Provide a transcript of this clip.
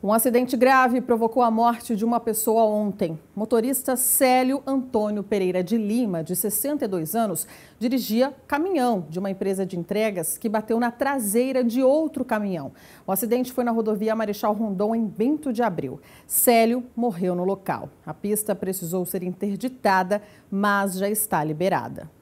Um acidente grave provocou a morte de uma pessoa ontem. Motorista Célio Antônio Pereira de Lima, de 62 anos, dirigia caminhão de uma empresa de entregas que bateu na traseira de outro caminhão. O acidente foi na rodovia Marechal Rondon, em Bento de Abril. Célio morreu no local. A pista precisou ser interditada, mas já está liberada.